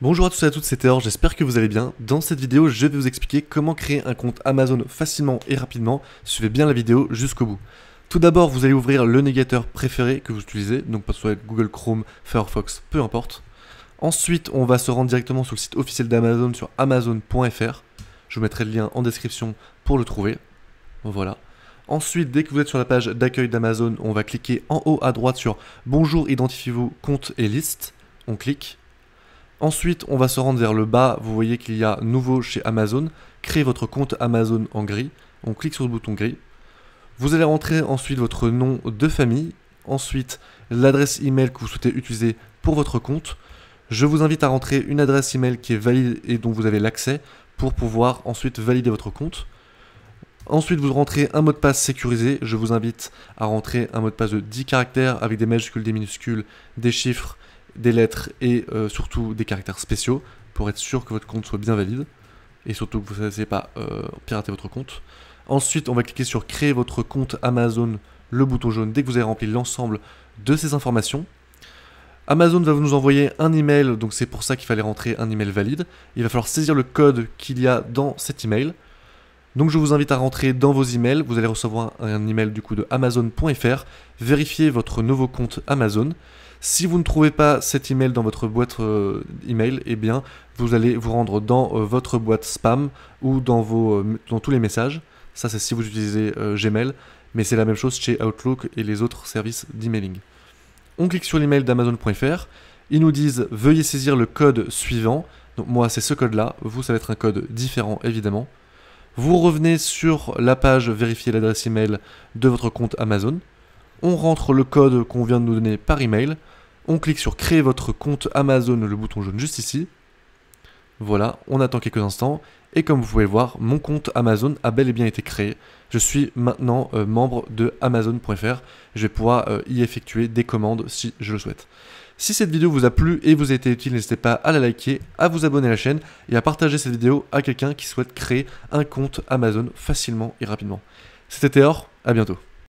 Bonjour à tous et à toutes, c'est Théor, j'espère que vous allez bien. Dans cette vidéo, je vais vous expliquer comment créer un compte Amazon facilement et rapidement. Suivez bien la vidéo jusqu'au bout. Tout d'abord, vous allez ouvrir le négateur préféré que vous utilisez, donc soit Google Chrome, Firefox, peu importe. Ensuite, on va se rendre directement sur le site officiel d'Amazon sur amazon.fr. Je vous mettrai le lien en description pour le trouver. Voilà. Ensuite, dès que vous êtes sur la page d'accueil d'Amazon, on va cliquer en haut à droite sur Bonjour, identifiez-vous, compte et liste. On clique. Ensuite, on va se rendre vers le bas, vous voyez qu'il y a nouveau chez Amazon, Créez votre compte Amazon en gris, on clique sur le bouton gris. Vous allez rentrer ensuite votre nom de famille, ensuite l'adresse email que vous souhaitez utiliser pour votre compte. Je vous invite à rentrer une adresse email qui est valide et dont vous avez l'accès pour pouvoir ensuite valider votre compte. Ensuite, vous rentrez un mot de passe sécurisé. Je vous invite à rentrer un mot de passe de 10 caractères avec des majuscules, des minuscules, des chiffres des lettres et euh, surtout des caractères spéciaux pour être sûr que votre compte soit bien valide et surtout que vous ne pas euh, pirater votre compte. Ensuite, on va cliquer sur créer votre compte Amazon, le bouton jaune, dès que vous avez rempli l'ensemble de ces informations. Amazon va nous envoyer un email, donc c'est pour ça qu'il fallait rentrer un email valide. Il va falloir saisir le code qu'il y a dans cet email. Donc je vous invite à rentrer dans vos emails. Vous allez recevoir un email du coup de Amazon.fr. Vérifiez votre nouveau compte Amazon. Si vous ne trouvez pas cet email dans votre boîte euh, email, eh bien vous allez vous rendre dans euh, votre boîte spam ou dans, vos, euh, dans tous les messages. Ça c'est si vous utilisez Gmail, mais c'est la même chose chez Outlook et les autres services d'emailing. On clique sur l'email d'Amazon.fr. Ils nous disent veuillez saisir le code suivant. Donc moi c'est ce code là. Vous ça va être un code différent évidemment. Vous revenez sur la page vérifier l'adresse email de votre compte Amazon. On rentre le code qu'on vient de nous donner par email. On clique sur créer votre compte Amazon, le bouton jaune juste ici. Voilà, on attend quelques instants. Et comme vous pouvez le voir, mon compte Amazon a bel et bien été créé. Je suis maintenant euh, membre de Amazon.fr. Je vais pouvoir euh, y effectuer des commandes si je le souhaite. Si cette vidéo vous a plu et vous a été utile, n'hésitez pas à la liker, à vous abonner à la chaîne et à partager cette vidéo à quelqu'un qui souhaite créer un compte Amazon facilement et rapidement. C'était Théor, à bientôt.